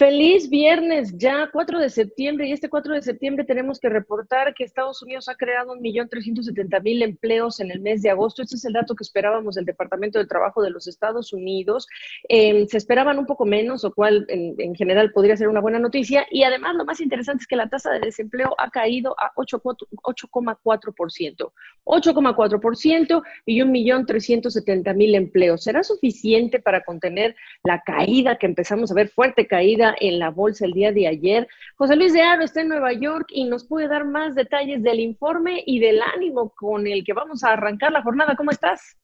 Feliz viernes ya, 4 de septiembre, y este 4 de septiembre tenemos que reportar que Estados Unidos ha creado 1.370.000 empleos en el mes de agosto. Este es el dato que esperábamos del Departamento de Trabajo de los Estados Unidos. Em, se esperaban un poco menos, o cual en, en, general podría ser una buena noticia. Y además lo más interesante es que la tasa de desempleo ha caído a 8,4%. 8,4% y 1.370.000 empleos. ¿Será suficiente para contener la caída que empezamos a ver, fuerte caída? en la bolsa, el día de ayer. José Luis de Aro está en Nueva York y nos puede dar más detalles del informe y del ánimo con el que vamos a arrancar la jornada. ¿Cómo estás?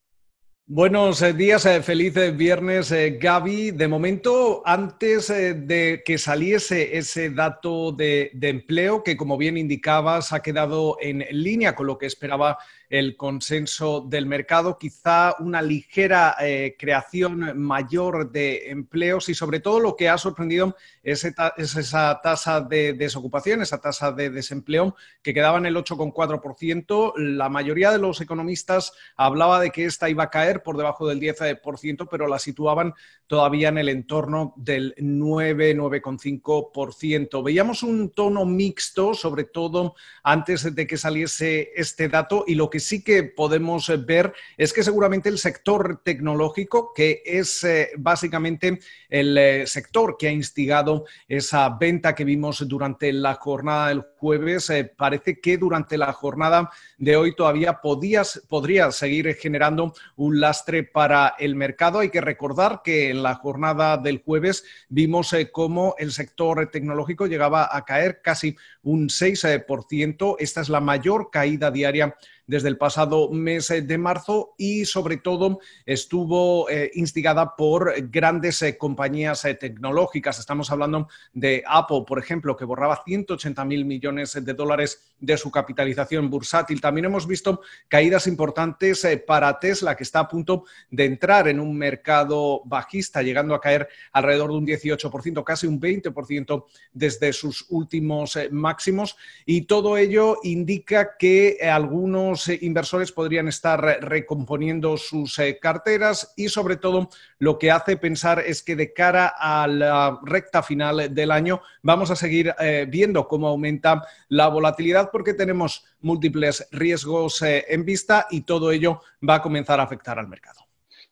Buenos eh, días, eh, feliz eh, viernes, Gaby. De momento, antes de que saliese ese dato de, de, empleo, que como bien indicabas, ha quedado en línea con lo que esperaba el consenso del mercado, quizá una ligera eh, creación mayor de empleos y sobre todo lo que ha sorprendido es, esa tasa de desocupación, esa tasa de desempleo que quedaba en el 8,4%. La mayoría de los economistas hablaba de que esta iba a caer por debajo del 10%, pero la situaban todavía en el entorno del 9, 9,5%. Veíamos un tono mixto, sobre todo antes de que saliese este dato y lo que sí que podemos eh, ver es que seguramente el sector tecnológico, que es eh, básicamente el eh, sector que ha instigado esa venta que vimos durante la jornada del jueves, parece que durante la jornada de hoy todavía podías, podría seguir generando un lastre para el mercado. Hay que recordar que en la jornada del jueves vimos cómo el sector tecnológico llegaba a caer casi un 6%. Esta es la mayor caída diaria desde el pasado mes eh, de marzo y sobre todo estuvo eh, instigada por grandes eh, compañías tecnológicas. Estamos hablando de Apple, por ejemplo, que borraba 180 mil millones de dólares de su capitalización bursátil. También hemos visto caídas importantes para Tesla, que está a punto de entrar en un mercado bajista, llegando a caer alrededor de un 18%, casi un 20% desde sus últimos máximos. Y todo ello indica que algunos eh, inversores podrían estar eh, recomponiendo sus eh, carteras y sobre todo lo que hace pensar es que de cara a la recta final del año vamos a seguir viendo cómo aumenta la volatilidad porque tenemos múltiples riesgos en vista y todo ello va a comenzar a afectar al mercado.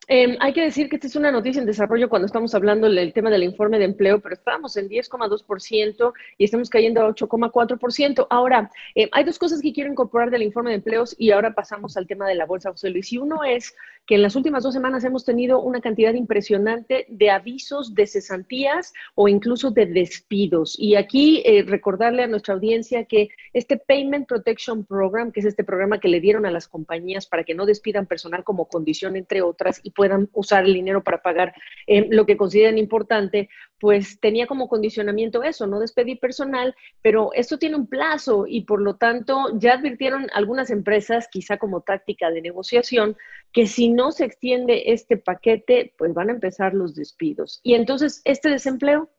Em, hay que decir que esta es una noticia en desarrollo cuando estamos hablando del tema del informe de empleo, pero estábamos en 10,2% y estamos cayendo a 8,4%. Ahora, em, hay dos cosas que quiero incorporar del informe de empleos y ahora pasamos al tema de la bolsa, José Luis. Y uno es que en las últimas dos semanas hemos tenido una cantidad impresionante de avisos de cesantías o incluso de despidos. Y aquí eh, recordarle a nuestra audiencia que este Payment Protection Program, que es este programa que le dieron a las compañías para que no despidan personal como condición, entre otras, y puedan usar el dinero para pagar eh, lo que consideren importante, pues tenía como condicionamiento eso, no despedir personal, pero esto tiene un plazo y por lo tanto ya advirtieron algunas empresas, quizá como táctica de negociación, que si no se extiende este paquete, pues van a empezar los despidos. Y entonces este desempleo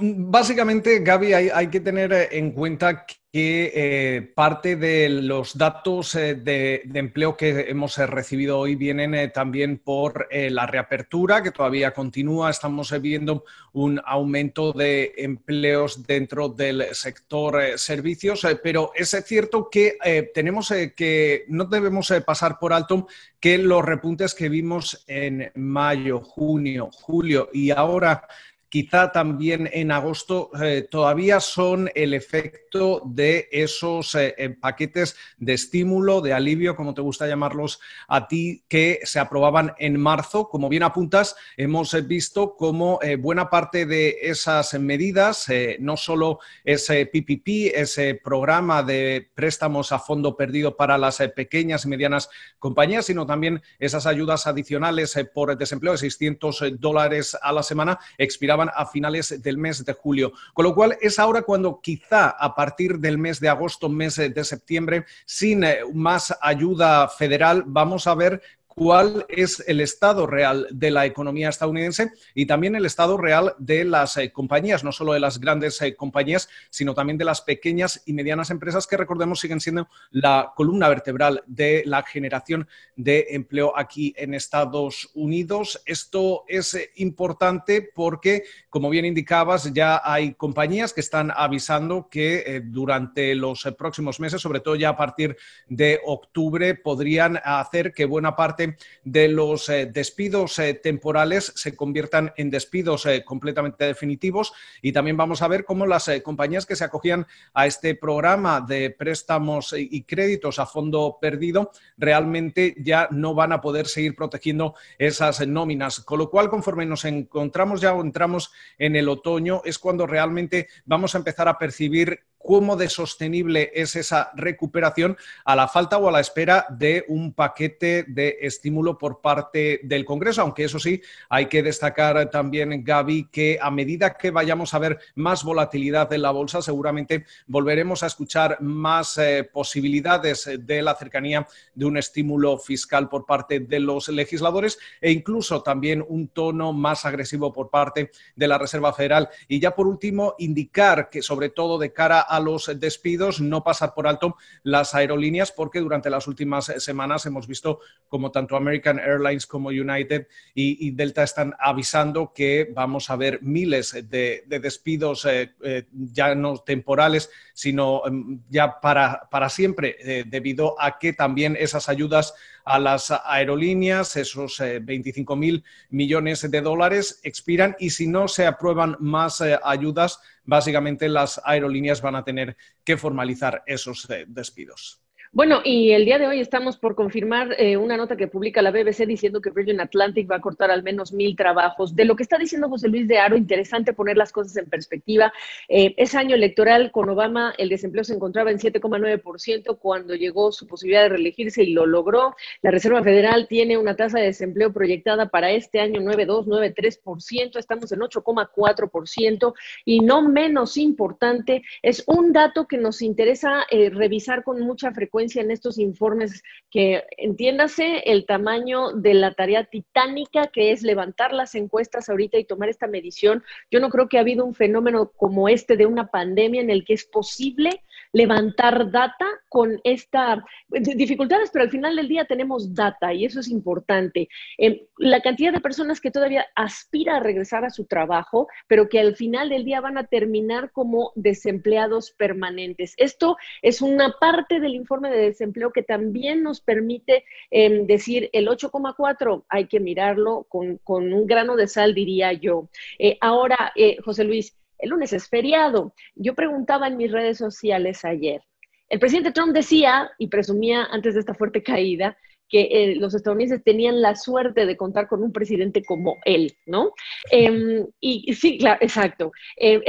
básicamente, Gaby, hay, que tener eh, en cuenta que eh, parte de los datos eh, de, empleo que hemos recibido hoy vienen también por la reapertura, que todavía continúa. Estamos viendo un aumento de empleos dentro del sector servicios, pero es cierto que tenemos que no debemos pasar por alto que los repuntes que vimos en mayo, junio, julio y ahora quizá también en agosto, eh, todavía son el efecto de esos eh, paquetes de estímulo, de alivio, como te gusta llamarlos a ti, que se aprobaban en marzo. Como bien apuntas, hemos eh, visto cómo buena parte de esas medidas, no solo ese PPP, ese programa de préstamos a fondo perdido para las pequeñas y medianas compañías, sino también esas ayudas adicionales por desempleo de 600 dólares a la semana, expiraban a finales del mes de julio. Con lo cual es ahora cuando quizá a partir del mes de agosto, mes eh, de septiembre, sin eh, más ayuda federal, vamos a ver cuál es el estado real de la economía estadounidense y también el estado real de las eh, compañías, no solo de las grandes eh, compañías, sino también de las pequeñas y medianas empresas que, recordemos, siguen siendo la columna vertebral de la generación de empleo aquí en Estados Unidos. Esto es eh, importante porque, como bien indicabas, ya hay compañías que están avisando que durante los próximos meses, sobre todo ya a partir de octubre, podrían hacer que buena parte de los eh, despidos eh, temporales se conviertan en despidos eh, completamente definitivos y también vamos a ver cómo las compañías que se acogían a este programa de préstamos y créditos a fondo perdido realmente ya no van a poder seguir protegiendo esas nóminas. Con lo cual, conforme nos encontramos ya o entramos en el otoño, es cuando realmente vamos a empezar a percibir cómo de sostenible es esa recuperación a la falta o a la espera de un paquete de estímulo por parte del Congreso. Aunque eso sí, hay que destacar también, Gaby, que a medida que vayamos a ver más volatilidad en la bolsa, seguramente volveremos a escuchar más eh, posibilidades de la cercanía de un estímulo fiscal por parte de los legisladores e incluso también un tono más agresivo por parte de la Reserva Federal. Y ya por último, indicar que sobre todo de cara a a los despidos, no pasar por alto las aerolíneas, porque durante las últimas eh, semanas hemos visto como tanto American Airlines como United y, Delta están avisando que vamos a ver miles de, despidos eh, eh, ya no temporales, sino em, ya para, para siempre, debido a que también esas ayudas a las aerolíneas, esos 25.000 25 mil millones de dólares, expiran y si no se aprueban más ayudas, básicamente las aerolíneas van a tener que formalizar esos eh, despidos. Bueno, y el día de hoy estamos por confirmar eh, una nota que publica la BBC diciendo que Virgin Atlantic va a cortar al menos mil trabajos. De lo que está diciendo José Luis de Aro, interesante poner las cosas en perspectiva. Eh, ese año electoral con Obama el desempleo se encontraba en 7,9% cuando llegó su posibilidad de reelegirse y lo logró. La Reserva Federal tiene una tasa de desempleo proyectada para este año 9,2, 9,3%. Estamos en 8,4% y no menos importante es un dato que nos interesa eh, revisar con mucha frecuencia en estos informes que entiéndase el tamaño de la tarea titánica que es levantar las encuestas ahorita y tomar esta medición. Yo no creo que ha habido un fenómeno como este de una pandemia en el que es posible levantar data con esta dificultades, pero al final del día tenemos data y eso es importante. Em, la cantidad de personas que todavía aspira a regresar a su trabajo, pero que al final del día van a terminar como desempleados permanentes. Esto es una parte del informe de desempleo que también nos permite em, decir el 8,4 hay que mirarlo con, un grano de sal, diría yo. Eh, ahora, eh, José Luis, el lunes es feriado. Yo preguntaba en mis redes sociales ayer. El presidente Trump decía y presumía antes de esta fuerte caída que eh, los estadounidenses tenían la suerte de contar con un presidente como él, ¿no? Em, y sí, claro, exacto. Eh,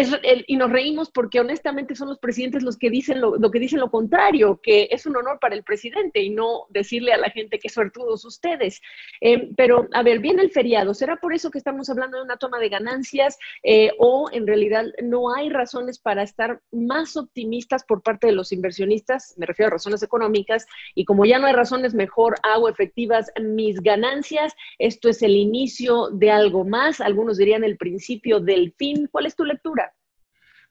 y nos reímos porque honestamente son los presidentes los que dicen lo, que dicen lo contrario, que es un honor para el presidente y no decirle a la gente que suertudos ustedes. Em, pero, a ver, viene el feriado. ¿Será por eso que estamos hablando de una toma de ganancias eh, o en realidad no hay razones para estar más optimistas por parte de los inversionistas? Me refiero a razones económicas y como ya no hay razones, mejor hago efectivas mis ganancias. Esto es el inicio de algo más. Algunos dirían el principio del fin. ¿Cuál es tu lectura?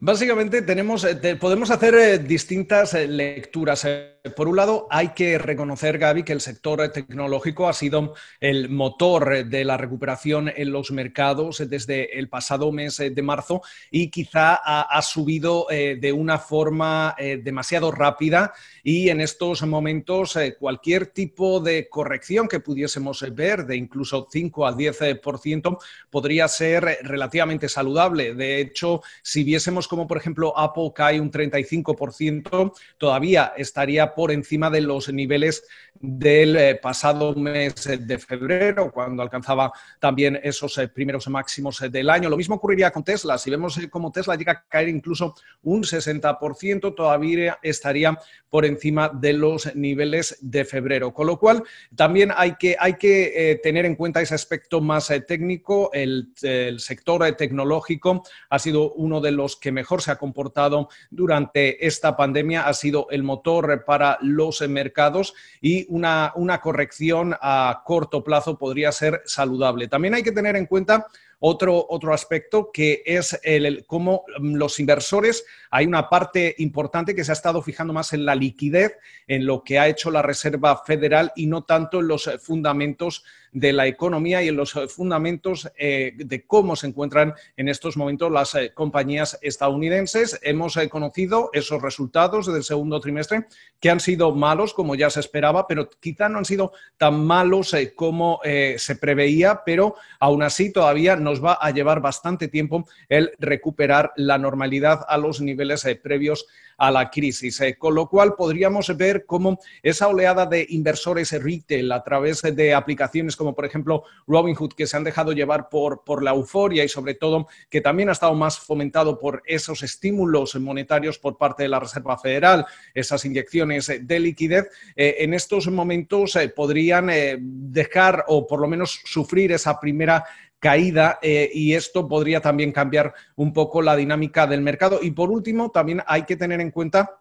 Básicamente tenemos, eh, podemos hacer eh, distintas eh, lecturas. Por un lado, hay que reconocer, Gaby, que el sector tecnológico ha sido el motor de la recuperación en los mercados desde el pasado mes de marzo y quizá ha, subido de una forma demasiado rápida y en estos momentos cualquier tipo de corrección que pudiésemos ver de incluso 5 a 10% podría ser relativamente saludable. De hecho, si viésemos como por ejemplo Apple cae un 35%, todavía estaría por encima de los niveles del eh, pasado mes de febrero, cuando alcanzaba también esos eh, primeros máximos eh, del año. Lo mismo ocurriría con Tesla. Si vemos cómo Tesla llega a caer incluso un 60%, todavía estaría por encima de los niveles de febrero. Con lo cual, también hay que, hay que tener en cuenta ese aspecto más técnico. El, sector tecnológico ha sido uno de los que me mejor se ha comportado durante esta pandemia, ha sido el motor para los mercados y una, una corrección a corto plazo podría ser saludable. También hay que tener en cuenta otro, otro aspecto que es el, cómo mm, los inversores, hay una parte importante que se ha estado fijando más en la liquidez, en lo que ha hecho la Reserva Federal y no tanto en los eh, fundamentos de la economía y en los eh, fundamentos eh, de cómo se encuentran en estos momentos las compañías estadounidenses. Hemos conocido esos resultados del segundo trimestre que han sido malos, como ya se esperaba, pero quizá no han sido tan malos como se preveía, pero aún así todavía no nos va a llevar bastante tiempo el recuperar la normalidad a los niveles eh, previos a la crisis. Eh, con lo cual podríamos ver cómo esa oleada de inversores retail a través de aplicaciones como por ejemplo Robinhood que se han dejado llevar por, por la euforia y sobre todo que también ha estado más fomentado por esos estímulos monetarios por parte de la Reserva Federal, esas inyecciones de liquidez, eh, en estos momentos podrían dejar o por lo menos sufrir esa primera caída eh, y esto podría también cambiar un poco la dinámica del mercado. Y por último, también hay que tener en cuenta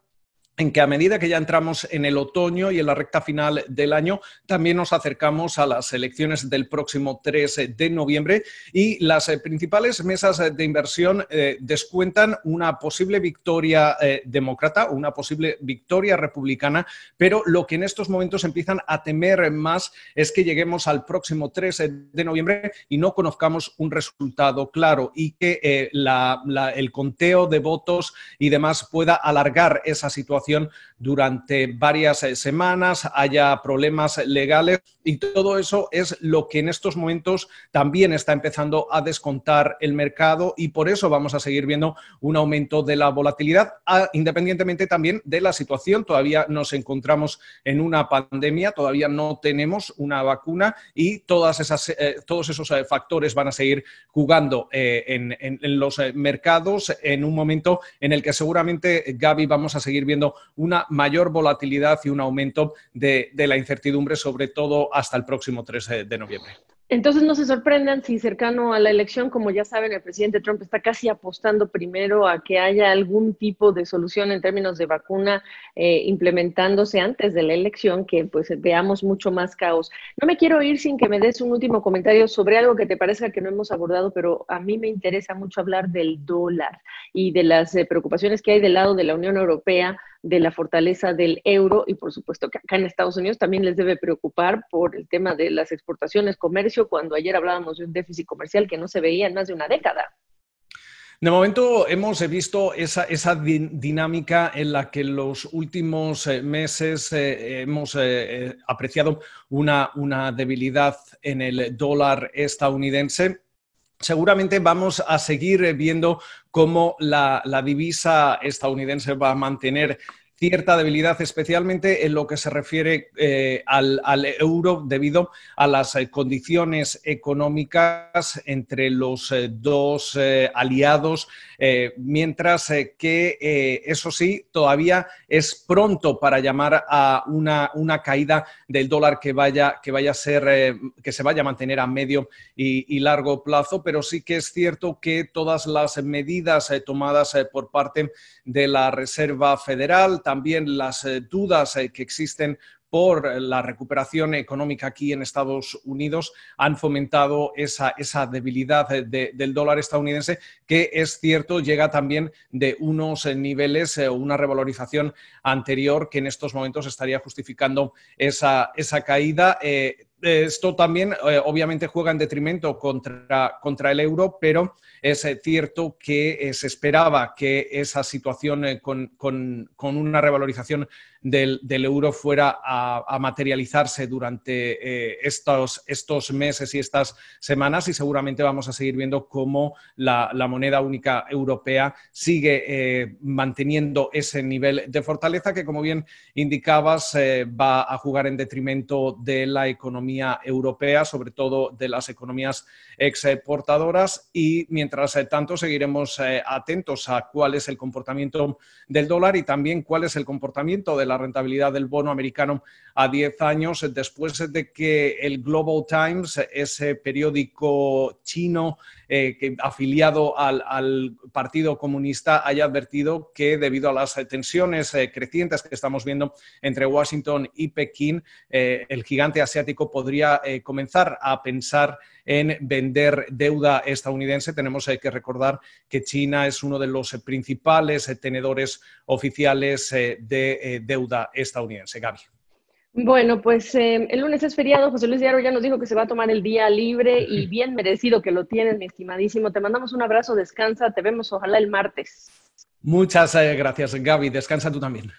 en que a medida que ya entramos en el otoño y en la recta final del año, también nos acercamos a las elecciones del próximo 3 de noviembre y las eh, principales mesas de inversión eh, descuentan una posible victoria eh, demócrata, una posible victoria republicana, pero lo que en estos momentos empiezan a temer más es que lleguemos al próximo 3 de noviembre y no conozcamos un resultado claro y que el conteo de votos y demás pueda alargar esa situación durante varias eh, semanas, haya problemas legales y todo eso es lo que en estos momentos también está empezando a descontar el mercado y por eso vamos a seguir viendo un aumento de la volatilidad, ah, independientemente también de la situación. Todavía nos encontramos en una pandemia, todavía no tenemos una vacuna y todas esas, eh, todos esos eh, factores van a seguir jugando en, los mercados en un momento en el que seguramente, Gaby, vamos a seguir viendo una mayor volatilidad y un aumento de, la incertidumbre, sobre todo hasta el próximo 13 eh, de noviembre. Entonces no se sorprendan si cercano a la elección, como ya saben, el presidente Trump está casi apostando primero a que haya algún tipo de solución en términos de vacuna eh, implementándose antes de la elección, que pues veamos mucho más caos. No me quiero ir sin que me des un último comentario sobre algo que te parezca que no hemos abordado, pero a mí me interesa mucho hablar del dólar y de las eh, preocupaciones que hay del lado de la Unión Europea de la fortaleza del euro y por supuesto que acá en Estados Unidos también les debe preocupar por el tema de las exportaciones, comercio, cuando ayer hablábamos de un déficit comercial que no se veía en más de una década. De momento hemos visto esa, esa dinámica en la que los últimos eh, meses eh, hemos eh, apreciado una, una debilidad en el dólar estadounidense Seguramente vamos a seguir eh, viendo cómo la, divisa estadounidense va a mantener cierta debilidad, especialmente en lo que se refiere eh, al, euro debido a las eh, condiciones económicas entre los eh, dos aliados, mientras que, eso sí, todavía es pronto para llamar a una, una caída del dólar que vaya, que vaya a ser, que se vaya a mantener a medio y, y, largo plazo, pero sí que es cierto que todas las medidas tomadas por parte de la Reserva Federal, también las eh, dudas eh, que existen por eh, la recuperación económica aquí en Estados Unidos han fomentado esa, debilidad del dólar estadounidense, que es cierto, llega también de unos niveles o una revalorización anterior que en estos momentos estaría justificando esa, caída esto también eh, obviamente juega en detrimento contra, contra el euro, pero es eh, cierto que eh, se esperaba que esa situación con, una revalorización del, euro fuera a, materializarse durante eh, estos, estos meses y estas semanas y seguramente vamos a seguir viendo cómo la, moneda única europea sigue eh, manteniendo ese nivel de fortaleza que, como bien indicabas, eh, va a jugar en detrimento de la economía europea, sobre todo de las economías exportadoras y mientras tanto seguiremos atentos a cuál es el comportamiento del dólar y también cuál es el comportamiento de la rentabilidad del bono americano a 10 años, después de que el Global Times, ese periódico chino eh, que, afiliado al, Partido Comunista, haya advertido que debido a las tensiones eh, crecientes que estamos viendo entre Washington y Pekín, eh, el gigante asiático podría comenzar a pensar en vender deuda estadounidense. Tenemos que recordar que China es uno de los principales eh, tenedores oficiales eh, de eh, deuda estadounidense. Gaby. Bueno, pues el lunes es feriado. José Luis Diaro ya nos dijo que se va a tomar el día libre y bien merecido que lo tienes, mi estimadísimo. Te mandamos un abrazo, descansa, te vemos ojalá el martes. Muchas gracias, Gaby. Descansa tú también.